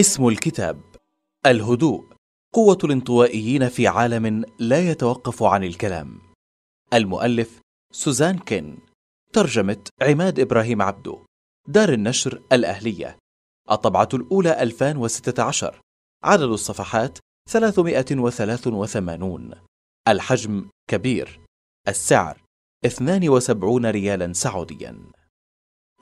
اسم الكتاب الهدوء قوة الانطوائيين في عالم لا يتوقف عن الكلام المؤلف سوزان كين ترجمة عماد إبراهيم عبدو دار النشر الأهلية الطبعة الأولى 2016 عدد الصفحات 383 الحجم كبير السعر 72 ريالا سعوديا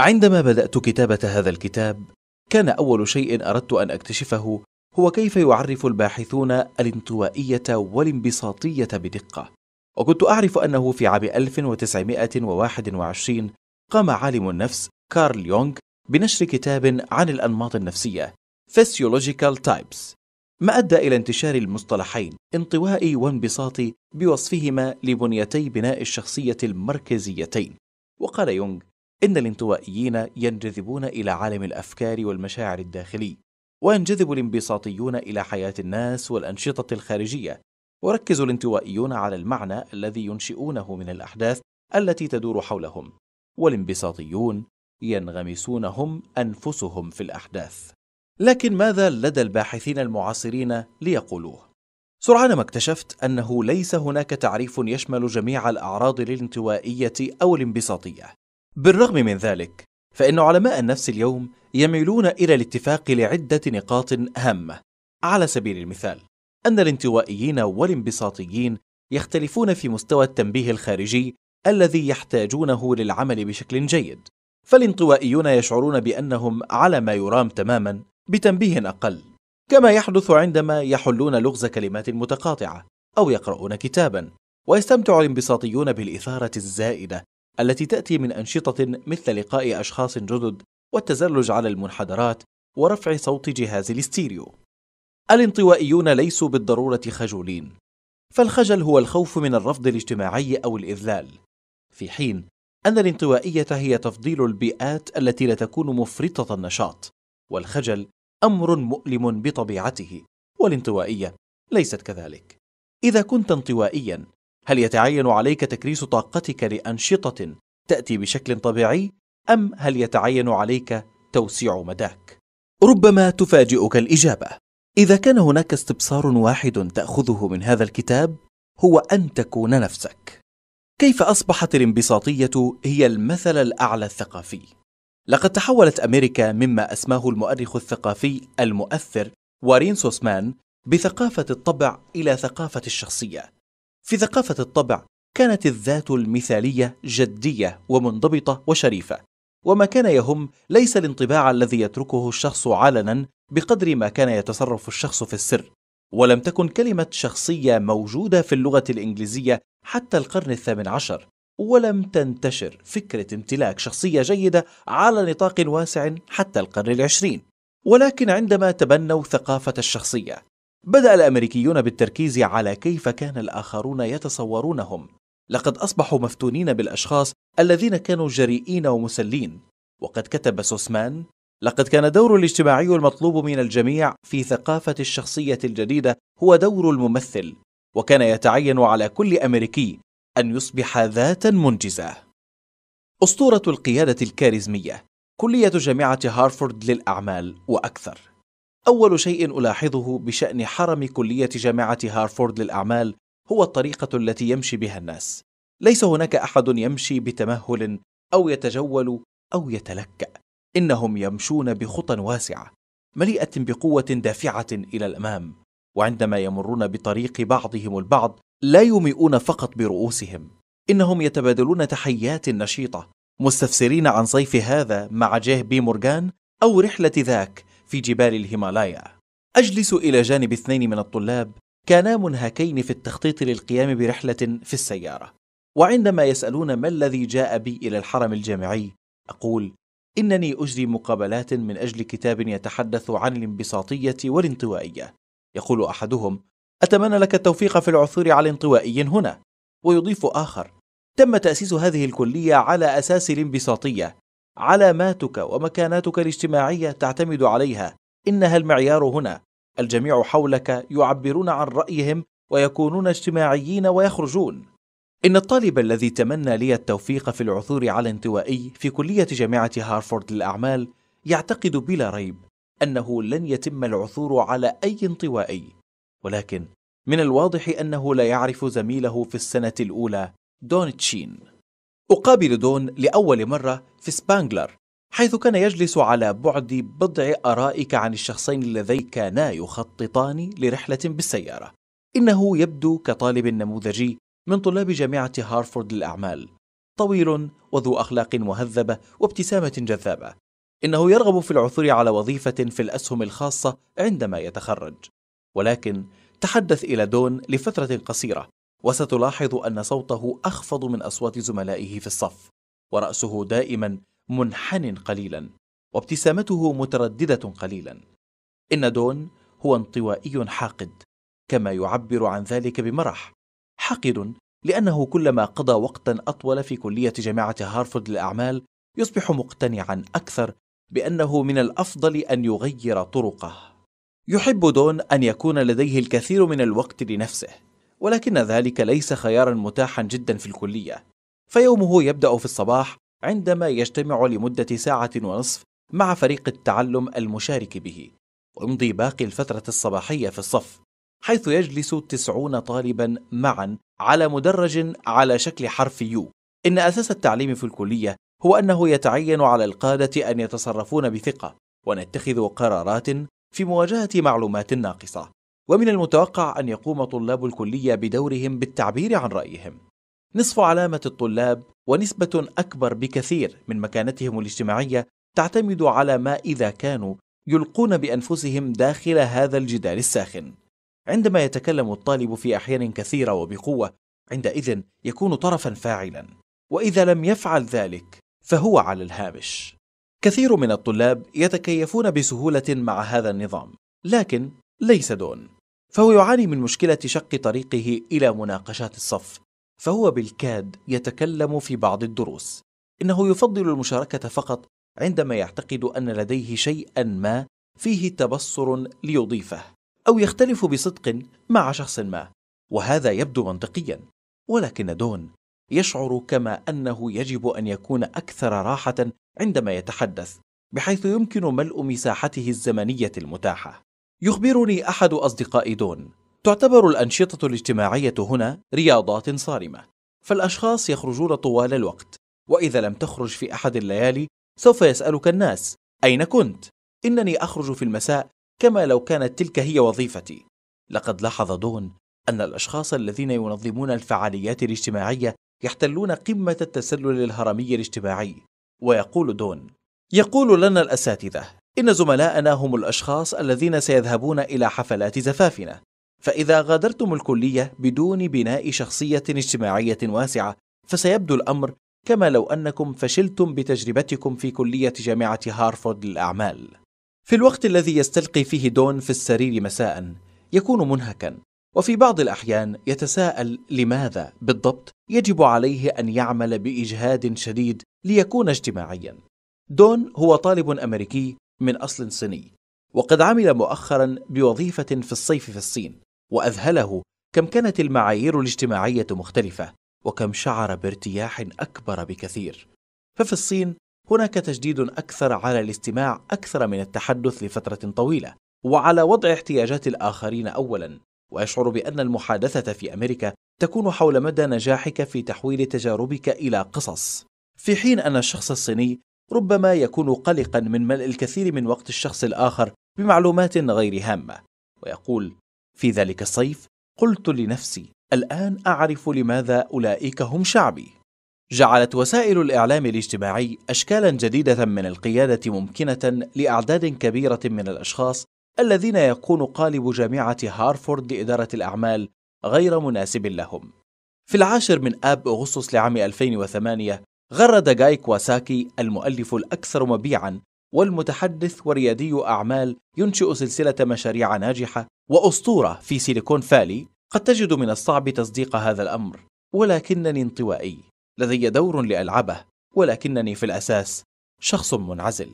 عندما بدأت كتابة هذا الكتاب كان أول شيء أردت أن أكتشفه هو كيف يعرف الباحثون الانطوائية والانبساطية بدقة وكنت أعرف أنه في عام 1921 قام عالم النفس كارل يونغ بنشر كتاب عن الأنماط النفسية Physiological Types ما أدى إلى انتشار المصطلحين انطوائي وانبساطي بوصفهما لبنيتي بناء الشخصية المركزيتين وقال يونغ إن الانطوائيين ينجذبون إلى عالم الأفكار والمشاعر الداخلي، وينجذب الانبساطيون إلى حياة الناس والأنشطة الخارجية، وركز الانطوائيون على المعنى الذي ينشئونه من الأحداث التي تدور حولهم، والانبساطيون ينغمسون هم أنفسهم في الأحداث. لكن ماذا لدى الباحثين المعاصرين ليقولوه؟ سرعان ما اكتشفت أنه ليس هناك تعريف يشمل جميع الأعراض للانطوائية أو الانبساطية، بالرغم من ذلك فإن علماء النفس اليوم يميلون إلى الاتفاق لعدة نقاط هامة على سبيل المثال أن الانطوائيين والانبساطيين يختلفون في مستوى التنبيه الخارجي الذي يحتاجونه للعمل بشكل جيد فالانطوائيون يشعرون بأنهم على ما يرام تماما بتنبيه أقل كما يحدث عندما يحلون لغز كلمات متقاطعة أو يقرؤون كتابا ويستمتع الانبساطيون بالإثارة الزائدة التي تأتي من أنشطة مثل لقاء أشخاص جدد والتزلج على المنحدرات ورفع صوت جهاز الاستيريو. الانطوائيون ليسوا بالضرورة خجولين، فالخجل هو الخوف من الرفض الاجتماعي أو الإذلال، في حين أن الانطوائية هي تفضيل البيئات التي لا تكون مفرطة النشاط، والخجل أمر مؤلم بطبيعته، والانطوائية ليست كذلك. إذا كنت انطوائيا هل يتعين عليك تكريس طاقتك لأنشطة تأتي بشكل طبيعي أم هل يتعين عليك توسيع مداك؟ ربما تفاجئك الإجابة إذا كان هناك استبصار واحد تأخذه من هذا الكتاب هو أن تكون نفسك كيف أصبحت الانبساطية هي المثل الأعلى الثقافي؟ لقد تحولت أمريكا مما أسماه المؤرخ الثقافي المؤثر وارين سوسمان بثقافة الطبع إلى ثقافة الشخصية في ثقافة الطبع كانت الذات المثالية جدية ومنضبطة وشريفة، وما كان يهم ليس الانطباع الذي يتركه الشخص علنا بقدر ما كان يتصرف الشخص في السر، ولم تكن كلمة شخصية موجودة في اللغة الإنجليزية حتى القرن الثامن عشر، ولم تنتشر فكرة امتلاك شخصية جيدة على نطاق واسع حتى القرن العشرين، ولكن عندما تبنوا ثقافة الشخصية، بدأ الأمريكيون بالتركيز على كيف كان الآخرون يتصورونهم لقد أصبحوا مفتونين بالأشخاص الذين كانوا جريئين ومسلين وقد كتب سوسمان لقد كان دور الاجتماعي المطلوب من الجميع في ثقافة الشخصية الجديدة هو دور الممثل وكان يتعين على كل أمريكي أن يصبح ذاتا منجزة أسطورة القيادة الكاريزمية كلية جامعة هارفورد للأعمال وأكثر أول شيء ألاحظه بشأن حرم كلية جامعة هارفورد للأعمال هو الطريقة التي يمشي بها الناس. ليس هناك أحد يمشي بتمهل أو يتجول أو يتلكأ. إنهم يمشون بخطى واسعة، مليئة بقوة دافعة إلى الأمام. وعندما يمرون بطريق بعضهم البعض لا يومئون فقط برؤوسهم، إنهم يتبادلون تحيات نشيطة، مستفسرين عن صيف هذا مع جيه بي مورغان أو رحلة ذاك في جبال الهيمالايا أجلس إلى جانب اثنين من الطلاب كانا منهكين في التخطيط للقيام برحلة في السيارة وعندما يسألون ما الذي جاء بي إلى الحرم الجامعي أقول إنني أجري مقابلات من أجل كتاب يتحدث عن الانبساطية والانطوائية يقول أحدهم أتمنى لك التوفيق في العثور على انطوائي هنا ويضيف آخر تم تأسيس هذه الكلية على أساس الانبساطية علاماتك ومكاناتك الاجتماعية تعتمد عليها إنها المعيار هنا الجميع حولك يعبرون عن رأيهم ويكونون اجتماعيين ويخرجون إن الطالب الذي تمنى لي التوفيق في العثور على انطوائي في كلية جامعة هارفورد للأعمال يعتقد بلا ريب أنه لن يتم العثور على أي انطوائي ولكن من الواضح أنه لا يعرف زميله في السنة الأولى دون تشين أقابل دون لأول مرة في سبانجلر حيث كان يجلس على بعد بضع أرائك عن الشخصين اللذين كانا يخططان لرحلة بالسيارة إنه يبدو كطالب نموذجي من طلاب جامعة هارفورد للأعمال طويل وذو أخلاق مهذبة وابتسامة جذابة إنه يرغب في العثور على وظيفة في الأسهم الخاصة عندما يتخرج ولكن تحدث إلى دون لفترة قصيرة وستلاحظ أن صوته أخفض من أصوات زملائه في الصف ورأسه دائما منحن قليلا وابتسامته مترددة قليلا إن دون هو انطوائي حاقد كما يعبر عن ذلك بمرح حقد لأنه كلما قضى وقتا أطول في كلية جامعة هارفرد للأعمال يصبح مقتنعا أكثر بأنه من الأفضل أن يغير طرقه يحب دون أن يكون لديه الكثير من الوقت لنفسه ولكن ذلك ليس خيارا متاحا جدا في الكلية فيومه يبدأ في الصباح عندما يجتمع لمدة ساعة ونصف مع فريق التعلم المشارك به ويمضي باقي الفترة الصباحية في الصف حيث يجلس تسعون طالبا معا على مدرج على شكل حرف يو إن أساس التعليم في الكلية هو أنه يتعين على القادة أن يتصرفون بثقة ونتخذ قرارات في مواجهة معلومات ناقصة ومن المتوقع أن يقوم طلاب الكلية بدورهم بالتعبير عن رأيهم. نصف علامة الطلاب ونسبة أكبر بكثير من مكانتهم الاجتماعية تعتمد على ما إذا كانوا يلقون بأنفسهم داخل هذا الجدال الساخن. عندما يتكلم الطالب في أحيان كثيرة وبقوة، عندئذ يكون طرفا فاعلا، وإذا لم يفعل ذلك فهو على الهامش. كثير من الطلاب يتكيفون بسهولة مع هذا النظام، لكن ليس دون. فهو يعاني من مشكلة شق طريقه إلى مناقشات الصف فهو بالكاد يتكلم في بعض الدروس إنه يفضل المشاركة فقط عندما يعتقد أن لديه شيئا ما فيه تبصر ليضيفه أو يختلف بصدق مع شخص ما وهذا يبدو منطقيا ولكن دون يشعر كما أنه يجب أن يكون أكثر راحة عندما يتحدث بحيث يمكن ملء مساحته الزمنية المتاحة يخبرني أحد أصدقاء دون تعتبر الأنشطة الاجتماعية هنا رياضات صارمة فالأشخاص يخرجون طوال الوقت وإذا لم تخرج في أحد الليالي سوف يسألك الناس أين كنت؟ إنني أخرج في المساء كما لو كانت تلك هي وظيفتي لقد لاحظ دون أن الأشخاص الذين ينظمون الفعاليات الاجتماعية يحتلون قمة التسلل الهرمي الاجتماعي ويقول دون يقول لنا الأساتذة إن زملاءنا هم الأشخاص الذين سيذهبون إلى حفلات زفافنا، فإذا غادرتم الكلية بدون بناء شخصية اجتماعية واسعة، فسيبدو الأمر كما لو أنكم فشلتم بتجربتكم في كلية جامعة هارفورد للأعمال. في الوقت الذي يستلقي فيه دون في السرير مساء، يكون منهكا، وفي بعض الأحيان يتساءل لماذا بالضبط يجب عليه أن يعمل بإجهاد شديد ليكون اجتماعيا. دون هو طالب أمريكي من أصل صيني وقد عمل مؤخرا بوظيفة في الصيف في الصين وأذهله كم كانت المعايير الاجتماعية مختلفة وكم شعر بارتياح أكبر بكثير ففي الصين هناك تجديد أكثر على الاستماع أكثر من التحدث لفترة طويلة وعلى وضع احتياجات الآخرين أولا ويشعر بأن المحادثة في أمريكا تكون حول مدى نجاحك في تحويل تجاربك إلى قصص في حين أن الشخص الصيني ربما يكون قلقا من ملء الكثير من وقت الشخص الآخر بمعلومات غير هامة ويقول في ذلك الصيف قلت لنفسي الآن أعرف لماذا أولئك هم شعبي جعلت وسائل الإعلام الاجتماعي أشكالا جديدة من القيادة ممكنة لأعداد كبيرة من الأشخاص الذين يكون قالب جامعة هارفورد لإدارة الأعمال غير مناسب لهم في العاشر من آب أغسطس لعام 2008 غرد جاي كواساكي المؤلف الأكثر مبيعا والمتحدث وريادي أعمال ينشئ سلسلة مشاريع ناجحة وأسطورة في سيليكون فالي قد تجد من الصعب تصديق هذا الأمر ولكنني انطوائي لدي دور لألعبه ولكنني في الأساس شخص منعزل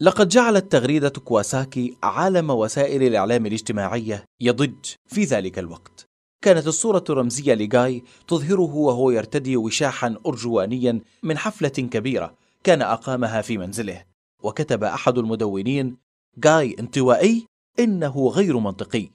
لقد جعلت تغريدة كواساكي عالم وسائل الإعلام الاجتماعية يضج في ذلك الوقت كانت الصورة الرمزية لجاي تظهره وهو يرتدي وشاحا أرجوانيا من حفلة كبيرة كان أقامها في منزله وكتب أحد المدونين جاي انطوائي إنه غير منطقي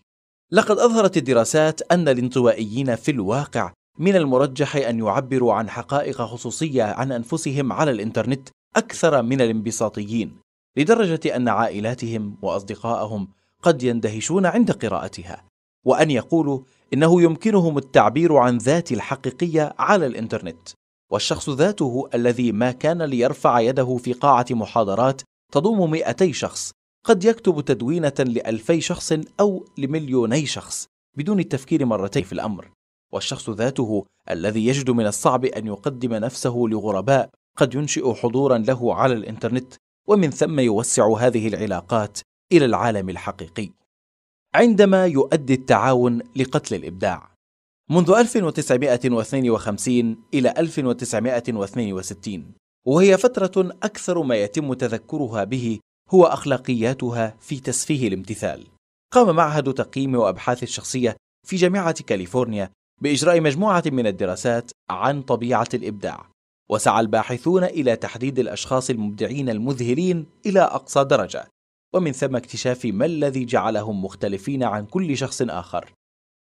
لقد أظهرت الدراسات أن الانطوائيين في الواقع من المرجح أن يعبروا عن حقائق خصوصية عن أنفسهم على الإنترنت أكثر من الانبساطيين لدرجة أن عائلاتهم وأصدقائهم قد يندهشون عند قراءتها وأن يقولوا إنه يمكنهم التعبير عن ذاتي الحقيقية على الإنترنت والشخص ذاته الذي ما كان ليرفع يده في قاعة محاضرات تضم 200 شخص قد يكتب تدوينة لألفي شخص أو لمليوني شخص بدون التفكير مرتين في الأمر والشخص ذاته الذي يجد من الصعب أن يقدم نفسه لغرباء قد ينشئ حضورا له على الإنترنت ومن ثم يوسع هذه العلاقات إلى العالم الحقيقي عندما يؤدي التعاون لقتل الإبداع منذ 1952 إلى 1962 وهي فترة أكثر ما يتم تذكرها به هو أخلاقياتها في تسفيه الامتثال قام معهد تقييم وأبحاث الشخصية في جامعة كاليفورنيا بإجراء مجموعة من الدراسات عن طبيعة الإبداع وسعى الباحثون إلى تحديد الأشخاص المبدعين المذهلين إلى أقصى درجة ومن ثم اكتشاف ما الذي جعلهم مختلفين عن كل شخص آخر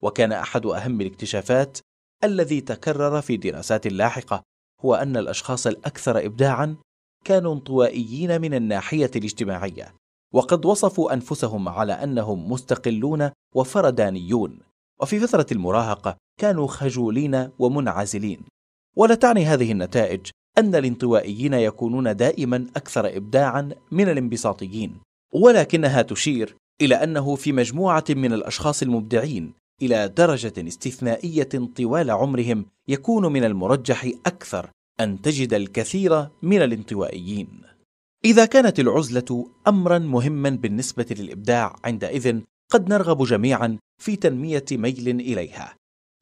وكان أحد أهم الاكتشافات الذي تكرر في دراسات لاحقة هو أن الأشخاص الأكثر إبداعًا كانوا انطوائيين من الناحية الاجتماعية وقد وصفوا أنفسهم على أنهم مستقلون وفردانيون وفي فترة المراهقة كانوا خجولين ومنعزلين ولا تعني هذه النتائج أن الانطوائيين يكونون دائما أكثر إبداعا من الانبساطيين ولكنها تشير إلى أنه في مجموعة من الأشخاص المبدعين إلى درجة استثنائية طوال عمرهم يكون من المرجح أكثر أن تجد الكثير من الانطوائيين. إذا كانت العزلة أمرا مهما بالنسبة للإبداع عندئذ قد نرغب جميعا في تنمية ميل إليها،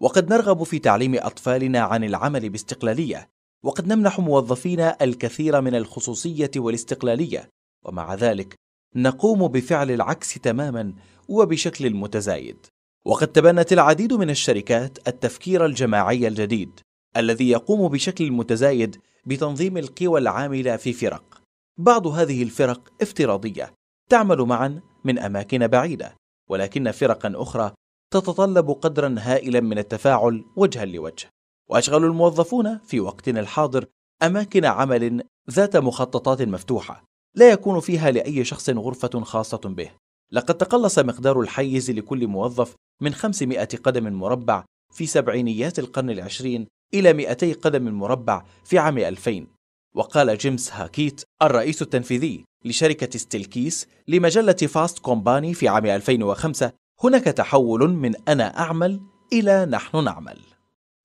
وقد نرغب في تعليم أطفالنا عن العمل باستقلالية، وقد نمنح موظفينا الكثير من الخصوصية والاستقلالية، ومع ذلك نقوم بفعل العكس تماما وبشكل متزايد وقد تبنت العديد من الشركات التفكير الجماعي الجديد الذي يقوم بشكل متزايد بتنظيم القوى العامله في فرق بعض هذه الفرق افتراضيه تعمل معا من اماكن بعيده ولكن فرقا اخرى تتطلب قدرا هائلا من التفاعل وجها لوجه واشغل الموظفون في وقتنا الحاضر اماكن عمل ذات مخططات مفتوحه لا يكون فيها لأي شخص غرفة خاصة به لقد تقلص مقدار الحيز لكل موظف من 500 قدم مربع في سبعينيات القرن العشرين إلى 200 قدم مربع في عام 2000 وقال جيمس هاكيت الرئيس التنفيذي لشركة ستيلكيس لمجلة فاست كومباني في عام 2005 هناك تحول من أنا أعمل إلى نحن نعمل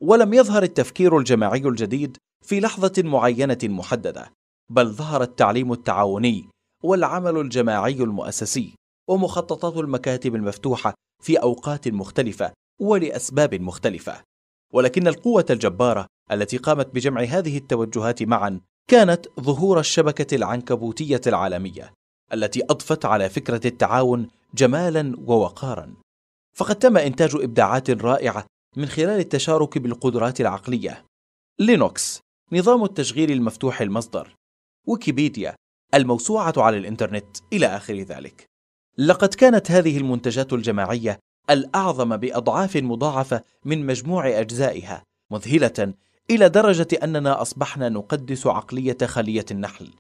ولم يظهر التفكير الجماعي الجديد في لحظة معينة محددة بل ظهر التعليم التعاوني والعمل الجماعي المؤسسي ومخططات المكاتب المفتوحه في اوقات مختلفه ولاسباب مختلفه ولكن القوه الجباره التي قامت بجمع هذه التوجهات معا كانت ظهور الشبكه العنكبوتيه العالميه التي اضفت على فكره التعاون جمالا ووقارا فقد تم انتاج ابداعات رائعه من خلال التشارك بالقدرات العقليه لينوكس نظام التشغيل المفتوح المصدر ويكيبيديا الموسوعة على الإنترنت إلى آخر ذلك. لقد كانت هذه المنتجات الجماعية الأعظم بأضعاف مضاعفة من مجموع أجزائها مذهلة إلى درجة أننا أصبحنا نقدس عقلية خلية النحل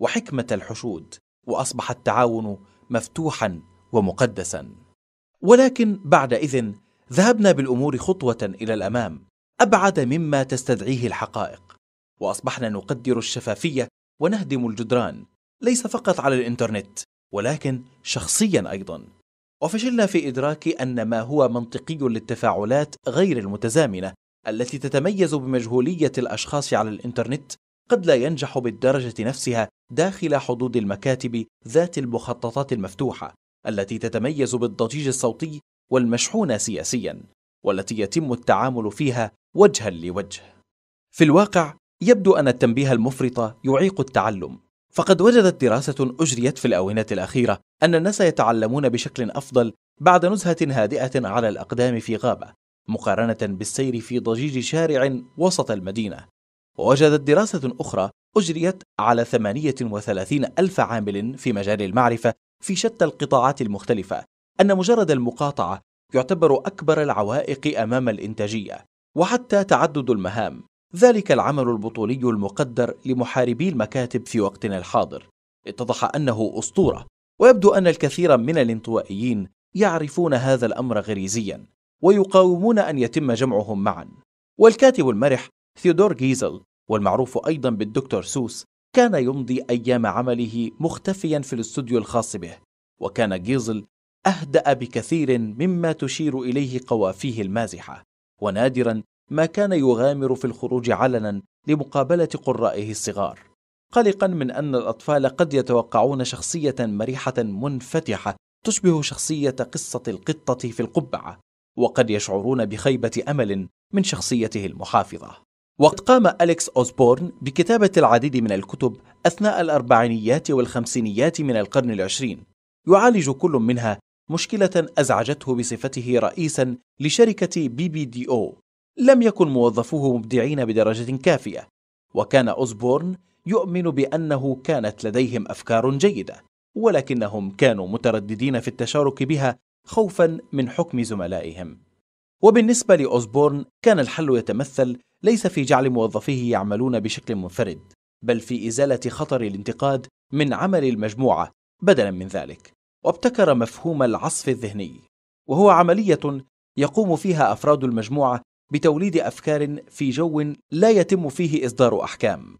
وحكمة الحشود وأصبح التعاون مفتوحا ومقدسا ولكن بعد إذن ذهبنا بالأمور خطوة إلى الأمام أبعد مما تستدعيه الحقائق وأصبحنا نقدر الشفافية ونهدم الجدران ليس فقط على الإنترنت ولكن شخصيا أيضا وفشلنا في إدراك أن ما هو منطقي للتفاعلات غير المتزامنة التي تتميز بمجهولية الأشخاص على الإنترنت قد لا ينجح بالدرجة نفسها داخل حدود المكاتب ذات المخططات المفتوحة التي تتميز بالضجيج الصوتي والمشحونة سياسيا والتي يتم التعامل فيها وجها لوجه. في الواقع يبدو أن التنبيه المفرط يعيق التعلم فقد وجدت دراسة أجريت في الآونة الأخيرة أن الناس يتعلمون بشكل أفضل بعد نزهة هادئة على الأقدام في غابة مقارنة بالسير في ضجيج شارع وسط المدينة ووجدت دراسة أخرى أجريت على 38 ألف عامل في مجال المعرفة في شتى القطاعات المختلفة أن مجرد المقاطعة يعتبر أكبر العوائق أمام الإنتاجية وحتى تعدد المهام ذلك العمل البطولي المقدر لمحاربي المكاتب في وقتنا الحاضر اتضح انه اسطوره ويبدو ان الكثير من الانطوائيين يعرفون هذا الامر غريزيا ويقاومون ان يتم جمعهم معا والكاتب المرح ثيودور جيزل والمعروف ايضا بالدكتور سوس كان يمضي ايام عمله مختفيا في الاستوديو الخاص به وكان جيزل اهدا بكثير مما تشير اليه قوافيه المازحه ونادرا ما كان يغامر في الخروج علنا لمقابلة قرائه الصغار قلقا من أن الأطفال قد يتوقعون شخصية مرحة منفتحة تشبه شخصية قصة القطة في القبعة وقد يشعرون بخيبة أمل من شخصيته المحافظة وقد قام أليكس اوزبورن بكتابة العديد من الكتب أثناء الأربعينيات والخمسينيات من القرن العشرين يعالج كل منها مشكلة أزعجته بصفته رئيسا لشركة بي بي دي أو لم يكن موظفوه مبدعين بدرجة كافية، وكان أوزبورن يؤمن بأنه كانت لديهم أفكار جيدة، ولكنهم كانوا مترددين في التشارك بها خوفا من حكم زملائهم. وبالنسبة لأوزبورن كان الحل يتمثل ليس في جعل موظفيه يعملون بشكل منفرد، بل في إزالة خطر الانتقاد من عمل المجموعة بدلا من ذلك، وابتكر مفهوم العصف الذهني، وهو عملية يقوم فيها أفراد المجموعة بتوليد أفكار في جو لا يتم فيه إصدار أحكام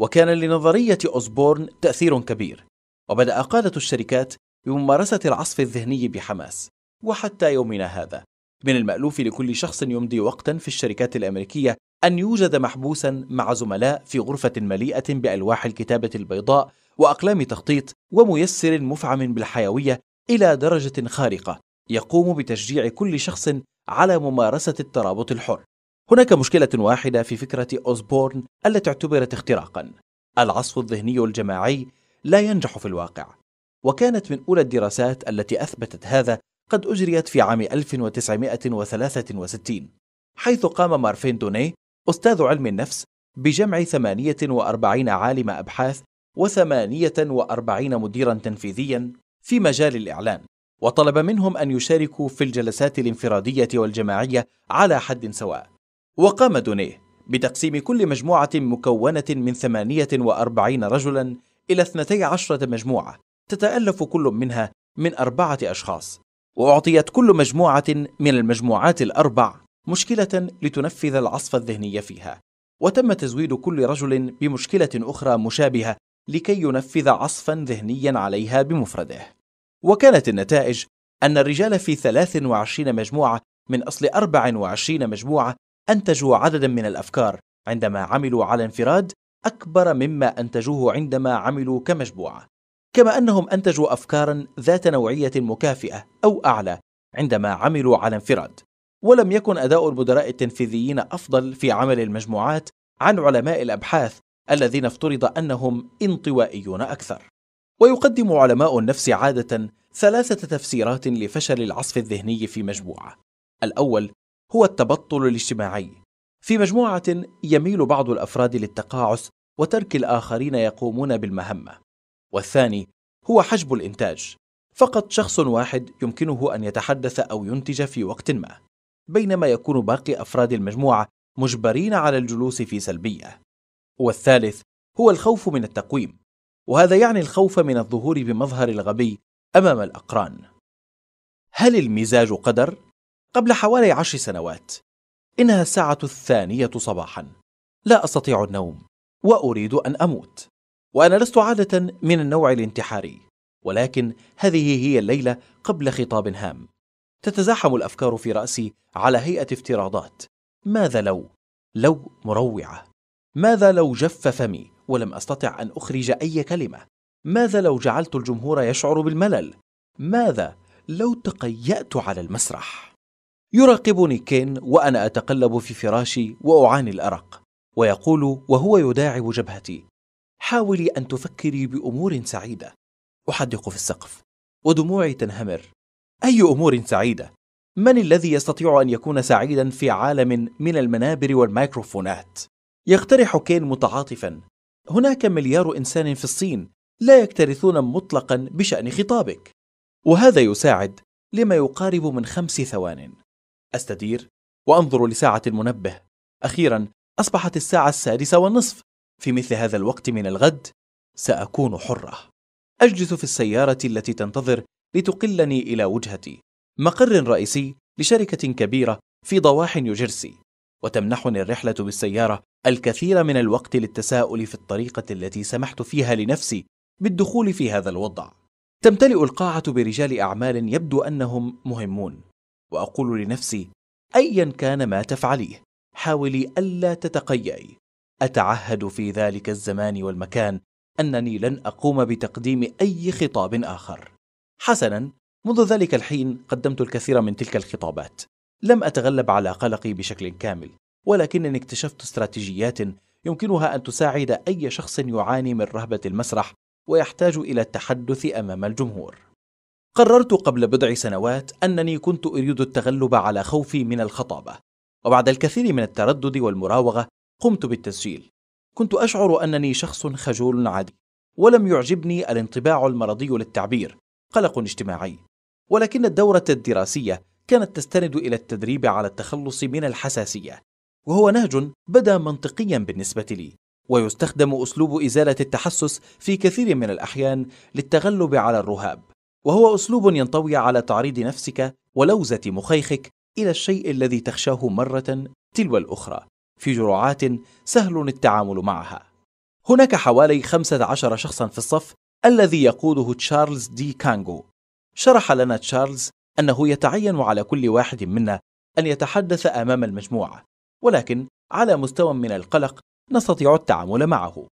وكان لنظرية اوزبورن تأثير كبير وبدأ قادة الشركات بممارسة العصف الذهني بحماس وحتى يومنا هذا من المألوف لكل شخص يمضي وقتا في الشركات الأمريكية أن يوجد محبوسا مع زملاء في غرفة مليئة بألواح الكتابة البيضاء وأقلام تخطيط وميسر مفعم بالحيوية إلى درجة خارقة يقوم بتشجيع كل شخص على ممارسة الترابط الحر هناك مشكلة واحدة في فكرة أوزبورن التي اعتبرت اختراقا العصف الذهني الجماعي لا ينجح في الواقع وكانت من أولى الدراسات التي أثبتت هذا قد أجريت في عام 1963 حيث قام مارفين دوني أستاذ علم النفس بجمع 48 عالم أبحاث و48 مديرا تنفيذيا في مجال الإعلان وطلب منهم أن يشاركوا في الجلسات الانفرادية والجماعية على حد سواء وقام دونيه بتقسيم كل مجموعة مكونة من 48 رجلا إلى 12 مجموعة تتألف كل منها من أربعة أشخاص وأعطيت كل مجموعة من المجموعات الأربع مشكلة لتنفذ العصف الذهني فيها وتم تزويد كل رجل بمشكلة أخرى مشابهة لكي ينفذ عصفا ذهنيا عليها بمفرده وكانت النتائج أن الرجال في 23 مجموعة من أصل 24 مجموعة أنتجوا عددا من الأفكار عندما عملوا على انفراد أكبر مما أنتجوه عندما عملوا كمجموعة كما أنهم أنتجوا أفكارا ذات نوعية مكافئة أو أعلى عندما عملوا على انفراد ولم يكن أداء المدراء التنفيذيين أفضل في عمل المجموعات عن علماء الأبحاث الذين افترض أنهم انطوائيون أكثر ويقدم علماء النفس عادة ثلاثة تفسيرات لفشل العصف الذهني في مجموعة. الأول هو التبطل الاجتماعي. في مجموعة يميل بعض الأفراد للتقاعس وترك الآخرين يقومون بالمهمة. والثاني هو حجب الإنتاج. فقط شخص واحد يمكنه أن يتحدث أو ينتج في وقت ما، بينما يكون باقي أفراد المجموعة مجبرين على الجلوس في سلبية. والثالث هو الخوف من التقويم. وهذا يعني الخوف من الظهور بمظهر الغبي أمام الأقران هل المزاج قدر؟ قبل حوالي عشر سنوات إنها الساعة الثانية صباحا لا أستطيع النوم وأريد أن أموت وأنا لست عادة من النوع الانتحاري ولكن هذه هي الليلة قبل خطاب هام تتزاحم الأفكار في رأسي على هيئة افتراضات ماذا لو؟ لو مروعة ماذا لو جف فمي؟ ولم أستطع أن أخرج أي كلمة ماذا لو جعلت الجمهور يشعر بالملل؟ ماذا لو تقيأت على المسرح؟ يراقبني كين وأنا أتقلب في فراشي وأعاني الأرق ويقول وهو يداعب جبهتي حاولي أن تفكري بأمور سعيدة أحدق في السقف ودموعي تنهمر أي أمور سعيدة؟ من الذي يستطيع أن يكون سعيدا في عالم من المنابر والميكروفونات؟ يقترح كين متعاطفا هناك مليار إنسان في الصين لا يكترثون مطلقا بشأن خطابك وهذا يساعد لما يقارب من خمس ثوان أستدير وأنظر لساعة المنبه أخيرا أصبحت الساعة السادسة والنصف في مثل هذا الوقت من الغد سأكون حرة أجلس في السيارة التي تنتظر لتقلني إلى وجهتي مقر رئيسي لشركة كبيرة في ضواحي نيوجيرسي وتمنحني الرحلة بالسيارة الكثير من الوقت للتساؤل في الطريقة التي سمحت فيها لنفسي بالدخول في هذا الوضع. تمتلئ القاعة برجال أعمال يبدو أنهم مهمون، وأقول لنفسي: أيا كان ما تفعليه، حاولي ألا تتقيئي. أتعهد في ذلك الزمان والمكان أنني لن أقوم بتقديم أي خطاب آخر. حسنا، منذ ذلك الحين قدمت الكثير من تلك الخطابات. لم أتغلب على قلقي بشكل كامل، ولكنني اكتشفت استراتيجيات يمكنها أن تساعد أي شخص يعاني من رهبة المسرح ويحتاج إلى التحدث أمام الجمهور. قررت قبل بضع سنوات أنني كنت أريد التغلب على خوفي من الخطابة، وبعد الكثير من التردد والمراوغة قمت بالتسجيل. كنت أشعر أنني شخص خجول عادي، ولم يعجبني الانطباع المرضي للتعبير، قلق اجتماعي. ولكن الدورة الدراسية كانت تستند إلى التدريب على التخلص من الحساسية، وهو نهج بدا منطقيا بالنسبة لي ويستخدم أسلوب إزالة التحسس في كثير من الأحيان للتغلب على الرهاب وهو أسلوب ينطوي على تعريض نفسك ولوزة مخيخك إلى الشيء الذي تخشاه مرة تلو الأخرى في جرعات سهل التعامل معها هناك حوالي 15 شخصا في الصف الذي يقوده تشارلز دي كانغو شرح لنا تشارلز أنه يتعين على كل واحد منا أن يتحدث أمام المجموعة ولكن على مستوى من القلق نستطيع التعامل معه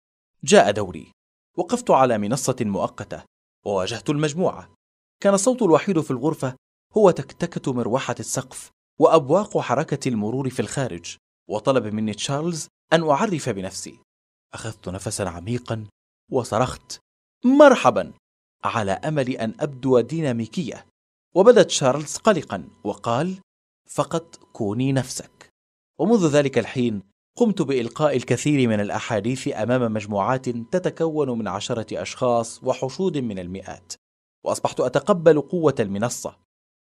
جاء دوري وقفت على منصة مؤقتة وواجهت المجموعة كان الصوت الوحيد في الغرفة هو تكتكة مروحة السقف وأبواق حركة المرور في الخارج وطلب مني تشارلز أن أعرف بنفسي أخذت نفسا عميقا وصرخت مرحبا على أمل أن أبدو ديناميكية وبدا تشارلز قلقا وقال فقط كوني نفسك ومنذ ذلك الحين قمت بإلقاء الكثير من الأحاديث أمام مجموعات تتكون من عشرة أشخاص وحشود من المئات وأصبحت أتقبل قوة المنصة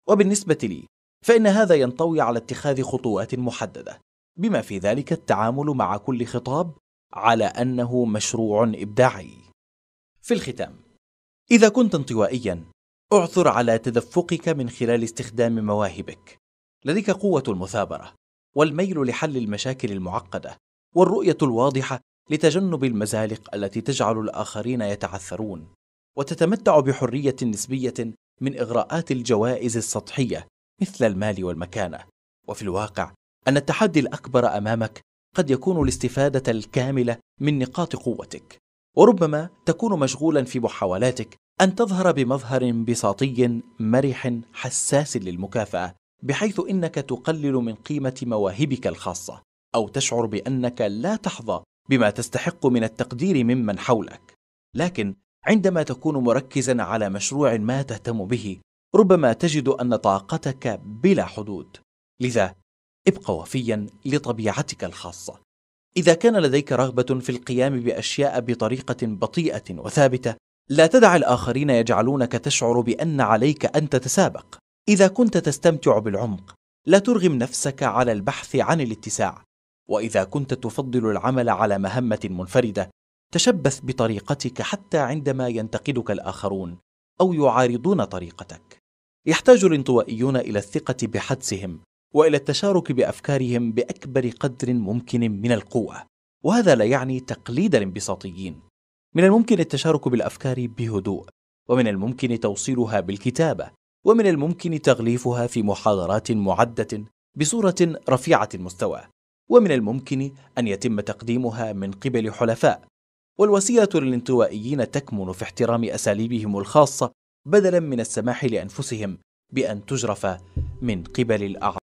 وبالنسبة لي فإن هذا ينطوي على اتخاذ خطوات محددة بما في ذلك التعامل مع كل خطاب على أنه مشروع إبداعي في الختام إذا كنت انطوائيا اعثر على تدفقك من خلال استخدام مواهبك لديك قوة المثابرة والميل لحل المشاكل المعقده والرؤيه الواضحه لتجنب المزالق التي تجعل الاخرين يتعثرون وتتمتع بحريه نسبيه من اغراءات الجوائز السطحيه مثل المال والمكانه وفي الواقع ان التحدي الاكبر امامك قد يكون الاستفاده الكامله من نقاط قوتك وربما تكون مشغولا في محاولاتك ان تظهر بمظهر انبساطي مرح حساس للمكافاه بحيث انك تقلل من قيمه مواهبك الخاصه او تشعر بانك لا تحظى بما تستحق من التقدير ممن حولك لكن عندما تكون مركزا على مشروع ما تهتم به ربما تجد ان طاقتك بلا حدود لذا ابق وفيا لطبيعتك الخاصه اذا كان لديك رغبه في القيام باشياء بطريقه بطيئه وثابته لا تدع الاخرين يجعلونك تشعر بان عليك ان تتسابق إذا كنت تستمتع بالعمق لا ترغم نفسك على البحث عن الاتساع وإذا كنت تفضل العمل على مهمة منفردة تشبث بطريقتك حتى عندما ينتقدك الآخرون أو يعارضون طريقتك يحتاج الانطوائيون إلى الثقة بحدسهم والى التشارك بافكارهم باكبر قدر ممكن من القوه وهذا لا يعني تقليد الانبساطيين من الممكن التشارك بالافكار بهدوء ومن الممكن توصيلها بالكتابه ومن الممكن تغليفها في محاضرات معدة بصورة رفيعة المستوى ومن الممكن أن يتم تقديمها من قبل حلفاء والوسيلة للانطوائيين تكمن في احترام أساليبهم الخاصة بدلا من السماح لأنفسهم بأن تجرف من قبل الأعراض